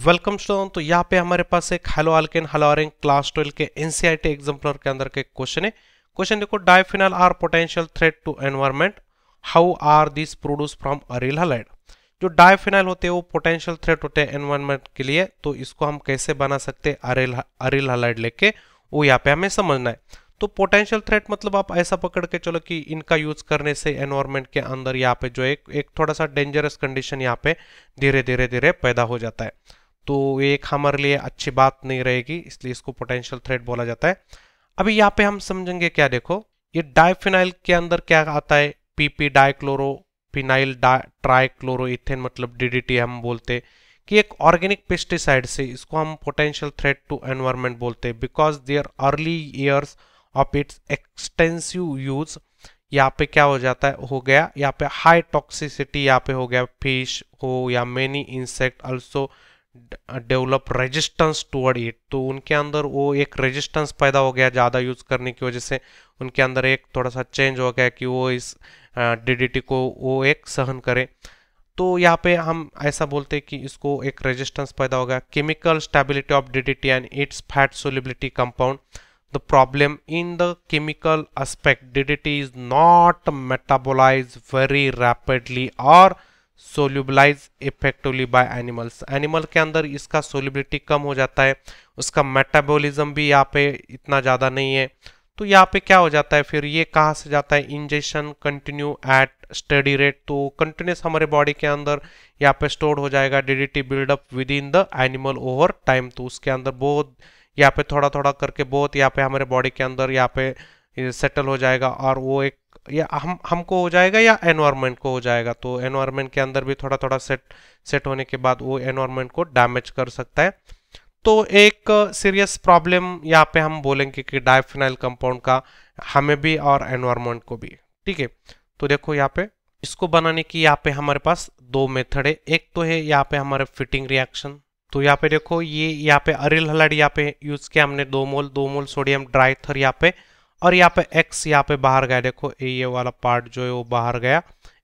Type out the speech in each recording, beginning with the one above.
welcome student तो यहाँ पे हमारे पास एक halo alkane haloarene class twelve के एनसीईआरटी एग्जाम्पलर के अंदर के क्वेश्चन है क्वेश्चन देखो diphenyl are potential threat to environment how are this produce from aryl halide जो डायफिनल होते हैं वो पोटेंशियल थ्रेट होते हैं एनवायरमेंट के लिए तो इसको हम कैसे बना सकते हैं अरिल अरिल हलाइड लेके वो यहाँ पे हमें समझना है तो पोटेंशियल थ्रेट मतलब आप ऐसा पकड़ के चलो कि इनका यूज करने से एनवायरमेंट के अंदर यहाँ पे जो एक एक थोड़ा सा डेंजरस कंडीशन यहाँ पे धीरे धीरे धीरे पैदा हो जाता है तो एक हमारे लिए अच्छी बात नहीं रहेगी इसलिए इसको पोटेंशियल थ्रेट बोला जाता है अभी यहाँ पे हम समझेंगे क्या देखो ये डाइफिनाइल के अंदर क्या आता है पीपी डाइक्लोरो फिनाइल ट्राइक्लोरोथेन मतलब डीडीटी हम बोलते कि एक ऑर्गेनिक पेस्टिसाइड से इसको हम पोटेंशियल थ्रेट टू एनवायरमेंट बोलते हैं because their early years of its extensive use यहाँ पे क्या हो जाता है हो गया यहाँ पे हाई टॉक्सिसिटी यहाँ पे हो गया फिश हो या many insect also develop resistance toward it तो उनके अंदर वो एक रेजिस्टेंस पैदा हो गया ज़्यादा यूज़ करने की वजह से उनके अंदर एक थोड़ा सा चेंज हो गया कि वो इस डीडीटी को वो एक सहन करें तो यहाँ पे हम ऐसा बोलते हैं कि इसको एक रेजिस्टेंस पैदा हो गया chemical stability of DDT and its fat solubility compound the problem in the chemical aspect DDT is not metabolize very rapidly और solubilize effectively by animals animal के अंदर इसका सोल्यूबिलिटी कम हो जाता है उसका मेटाबॉलिज्म भी यहाँ पे इतना ज़्यादा नहीं है तो यहाँ पे क्या हो जाता है फिर ये कहाँ से जाता है injection continue at study rate तो कंटिन्यूस हमारे बॉडी के अंदर यहाँ पे स्टोर हो जाएगा DDT build up within the animal over time तो उसके अंदर बहुत यहाँ पे थोड़ा थोड़ा करके बहुत यहाँ पे हमारे बॉडी के अंदर यहाँ पे सेटल हो जाएगा और वो एक या हम हमको हो जाएगा या एनवायरमेंट को हो जाएगा तो एनवायरमेंट के अंदर भी थोड़ा थोड़ा सेट सेट होने के बाद वो एनवायरमेंट को डैमेज कर सकता है तो एक सीरियस प्रॉब्लम यहाँ पे हम बोलेंगे कि डायफिनाइल कंपाउंड का हमें भी और एनवायरमेंट को भी ठीक है तो देखो यहाँ पे इसको बनाने की यहाँ पे हमारे पास दो मेथड है एक तो है यहाँ पे हमारे फिटिंग रिएक्शन तो यहाँ पे देखो ये यहाँ पे अरिल हलाड यहाँ पे यूज किया हमने दो मोल दो मोल सोडियम ड्राई थर यहाँ पे और यहाँ पे x यहाँ पे बाहर गया देखो ये वाला पार्ट जो है वो बाहर गया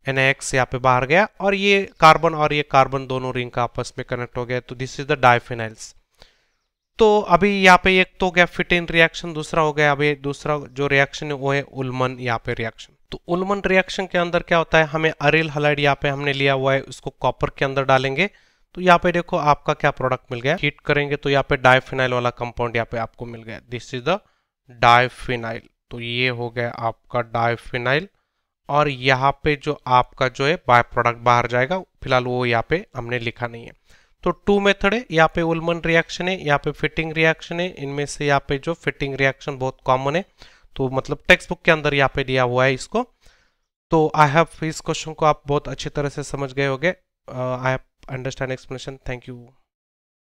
एन एक्स यहाँ पे बाहर गया और ये कार्बन और ये कार्बन दोनों रिंग का आपस में कनेक्ट हो गया तो दिस इज द डाइफिनाइल्स तो अभी यहाँ पे एक तो हो गया फिट इन रिएक्शन दूसरा हो गया अभी दूसरा जो रिएक्शन है वो है उल्मन यहाँ पे रिएक्शन तो उल्मन रिएक्शन के अंदर क्या होता है हमें अरिल हलाइड यहाँ पे हमने लिया हुआ है उसको कॉपर के अंदर डालेंगे तो यहाँ पे देखो आपका क्या प्रोडक्ट मिल गया हीट करेंगे तो यहाँ पे डायफिनाइल वाला कंपाउंड यहाँ पे आपको मिल गया दिस इज द डायफिनाइल तो ये हो गया आपका डायफिनाइल और यहाँ पे जो आपका जो है बाय प्रोडक्ट बाहर जाएगा फिलहाल वो यहाँ पे हमने लिखा नहीं है तो टू मेथड है यहाँ पे उलमन रिएक्शन है यहाँ पे फिटिंग रिएक्शन है इनमें से यहाँ पे जो फिटिंग रिएक्शन बहुत कॉमन है तो मतलब टेक्स्ट बुक के अंदर यहाँ पे दिया हुआ है इसको तो आई हैव इस क्वेश्चन को आप बहुत अच्छी तरह से समझ गए होंगे I have understand explanation thank you